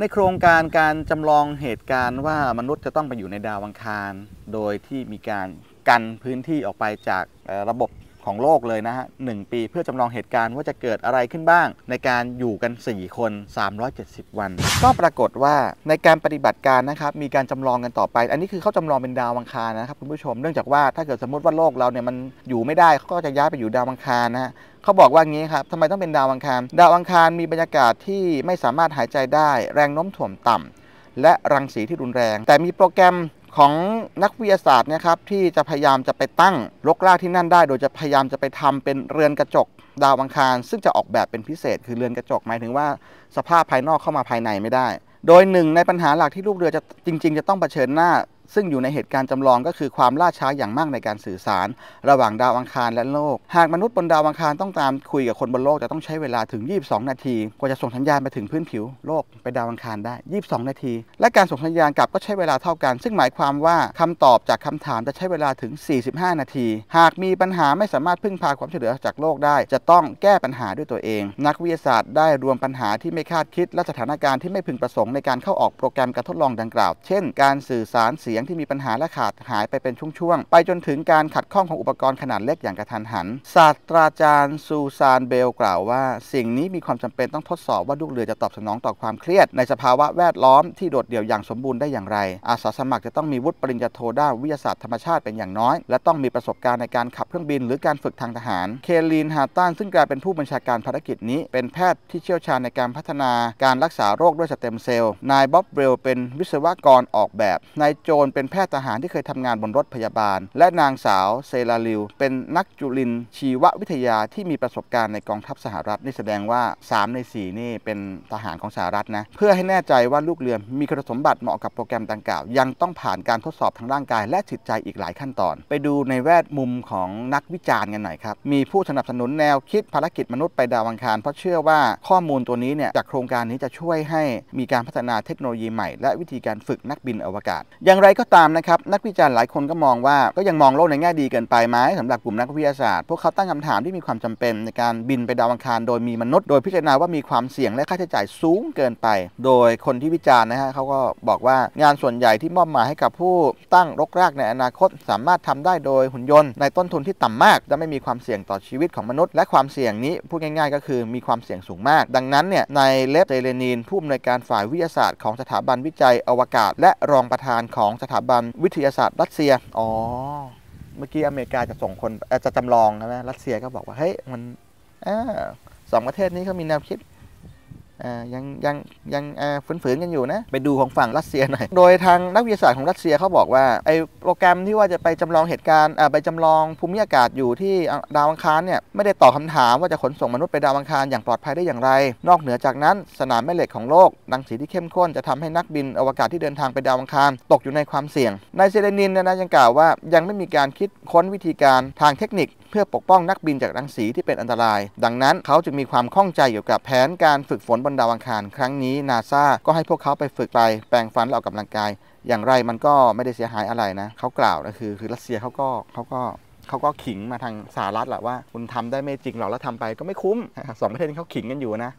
ในโครงการการจำลองเหตุการณ์ว่า มนุษย์จะต้องไปอยู่ในดาวอังคาร โดยที่มีการกันพื้นที่ออกไปจากระบบของโลกเลยนะฮะหปีเพื่อจำลองเหตุการณ์ว่าจะเกิดอะไรขึ้นบ้างในการอยู่กัน4คน 370 วัน ก็ปรากฏว่าในการปฏิบัติการนะครับมีการจำลองกันต่อไป อันนี้คือเขาจำลองเป็นดาวอังคารนะครับคุณผู้ชมเนื่องจากว่าถ้าเกิดสมมติว่าโลกเราเนี่ยมันอยู่ไม่ได้เขาก็จะย้ายไปอยู่ดาวอังคารนะฮะขาบอกว่างี้ครับทำไมต้องเป็นดาวอังคารดาวอังคารมีบรรยากาศที่ไม่สามารถหายใจได้แรงโน้มถ่วงต่ำและรังสีที่รุนแรง แต่มีโปรแกรมของนักวิทยาศาสตร์นะครับที่จะพยายามจะไปตั้งลกลากที่นั่นได้ โดยจะพยายามจะไปทำเป็นเรือนกระจกดาวอังคาร ซึ่งจะออกแบบเป็นพิเศษคือเรือนกระจก หมายถึงว่าสภาพภายนอกเข้ามาภายในไม่ได้ โดยหนึ่ง ในปัญหาหลักที่ลูกเรือจะจริงๆจะต้องเผชิญหน้าซึ่งอยู่ในเหตุการณ์จำลองก็คือความล่าช้าอย่างมากในการสื่อสารระหว่างดาวอังคารและโลก หากมนุษย์บนดาวอังคารต้องตามคุยกับคนบนโลกจะต้องใช้เวลาถึง 22 นาที กว่าจะส่งสัญญาณไปถึงพื้นผิวโลกไปดาวอังคารได้ 22 นาที และการส่งสัญญาณกลับก็ใช้เวลาเท่ากัน ซึ่งหมายความว่าคำตอบจากคำถามจะใช้เวลาถึง 45 นาที หากมีปัญหาไม่สามารถพึ่งพาความช่วยเหลือจากโลกได้ จะต้องแก้ปัญหาด้วยตัวเอง นักวิทยาศาสตร์ได้รวมปัญหาที่ไม่คาดคิดและสถานการณ์ที่ไม่พึงประสงค์ในการเข้าออกโปรแกรมการทดลองดังกล่าว เช่น การสื่อสารเสียียงที่มีปัญหาและขาดหายไปเป็นช่วง ๆ ไปจนถึงการขัดข้องของอุปกรณ์ขนาดเล็กอย่างกระทันหัน ศาสตราจารย์ซูซานเบลกล่าวว่า สิ่งนี้มีความจำเป็นต้องทดสอบว่าลูกเรือจะตอบสนองต่อความเครียด ในสภาวะแวดล้อมที่โดดเดี่ยวอย่างสมบูรณ์ได้อย่างไร อาสาสมัครจะต้องมีวุฒิปริญญาโทด้านวิทยาศาสตร์ธรรมชาติเป็นอย่างน้อย และต้องมีประสบการณ์ในการขับเครื่องบิน หรือการฝึกทางทหาร เคลีนฮาตันซึ่งกลายเป็นผู้บัญชาการภารกิจนี้ เป็นแพทย์ที่เชี่ยวชาญในการพัฒนาการรักษาโรคด้วยสเต็มเซลล์นายบ๊อบเบลเป็นวิศวกรออกแบบนายโจนเป็นแพทย์ทหารที่เคยทำงานบนรถพยาบาล และนางสาวเซลาลิว เป็นนักจุลิน ชีววิทยาที่มีประสบการณ์ในกองทัพสหรัฐ นี่แสดงว่า 3 ใน4นี่เป็นทหารของสหรัฐนะเพื่อให้แน่ใจว่าลูกเรือมีคุณสมบัติเหมาะกับโปรแกรมดังกล่าว ยังต้องผ่านการทดสอบทางร่างกายและจิตใจอีกหลายขั้นตอน ไปดูในแวดมุมของนักวิจารณ์กันหน่อยครับมีผู้สนับสนุนแนวคิดภารกิจมนุษย์ไปดาวอังคารเพราะเชื่อว่าข้อมูลตัวนี้เนี่ยจากโครงการนี้จะช่วยให้มีการพัฒนาเทคโนโลยีใหม่และวิธีการฝึกนักบินอวกาศ อย่างไรก็ตามนะครับนักวิจารณ์หลายคนก็มองว่าก็ยังมองโลกในแง่ดีเกินไปไหมสำหรับกลุ่มนักวิทยาศาสตร์พวกเขาตั้งคำถามที่มีความจำเป็นในการบินไปดาวอังคาร โดยมีมนุษย์ โดยพิจารณาว่ามีความเสี่ยงและค่าใช้จ่ายสูงเกินไป โดยคนที่วิจารณ์นะฮะเขาก็บอกว่างานส่วนใหญ่ที่มอบหมายให้กับผู้ตั้งรกรากในอนาคต สามารถทำได้โดยหุ่นยนต์ในต้นทุนที่ต่ำมากและไม่มีความเสี่ยงต่อชีวิตของมนุษย์ และความเสี่ยงนี้พูดง่ายๆ ก็คือมีความเสี่ยงสูงมาก ดังนั้นเนี่ยในเลฟเจเลนีนผู้อำนวยการฝ่ายวิทยาศาสตร์ของสถาบันวิจัยอวกาศ และรองประธานของสถาบันวิทยาศาสตร์รัสเซีย อ๋อ เมื่อกี้อเมริกาจะส่งคนจะจำลองใช่ไหมรัสเซียก็บอกว่าเฮ้ยมันอสองประเทศนี้เขามีแนวคิดยังยังยังฝืนๆกันอยู่นะไปดูของฝั่งรัสเซียหน่อยโดยทางนักวิทยาศาสตร์ของรัสเซียเขาบอกว่าไอโปรแกรมที่ว่าจะไปจำลองเหตุการณ์ไปจำลองภูมิอากาศอยู่ที่ดาวอังคารเนี่ยไม่ได้ตอบคาถามว่าจะขนส่งมนุษย์ไปดาวอังคารอย่างปลอดภัยได้อย่างไร นอกเหนือจากนั้น สนามแม่เหล็กของโลกดังสีที่เข้มข้นจะทำให้นักบินอวกาศที่เดินทางไปดาวอังคารตกอยู่ในความเสี่ยงนายเซเลนินนะยังกล่าวว่ายังไม่มีการคิดค้นวิธีการทางเทคนิค เพื่อปกป้องนักบินจากรังสีที่เป็นอันตราย ดังนั้นเขาจึงมีความข้องใจเกี่ยวกับแผนการฝึกฝนบนดาวอังคารครั้งนี้นาซาก็ให้พวกเขาไปฝึกไปแปลงฟันและออกกาลังกาย อย่างไรมันก็ไม่ได้เสียหายอะไรนะ เขากล่าวก็คือคือรัสเซียเขาก็เขาก็เขาก็ขิงมาทางสหรัฐแหละว่าคุณทำได้ไม่จริงหรอกแล้วทำไปก็ไม่คุ้มสองประเทศนี้เขาขิงกันอยู่นะ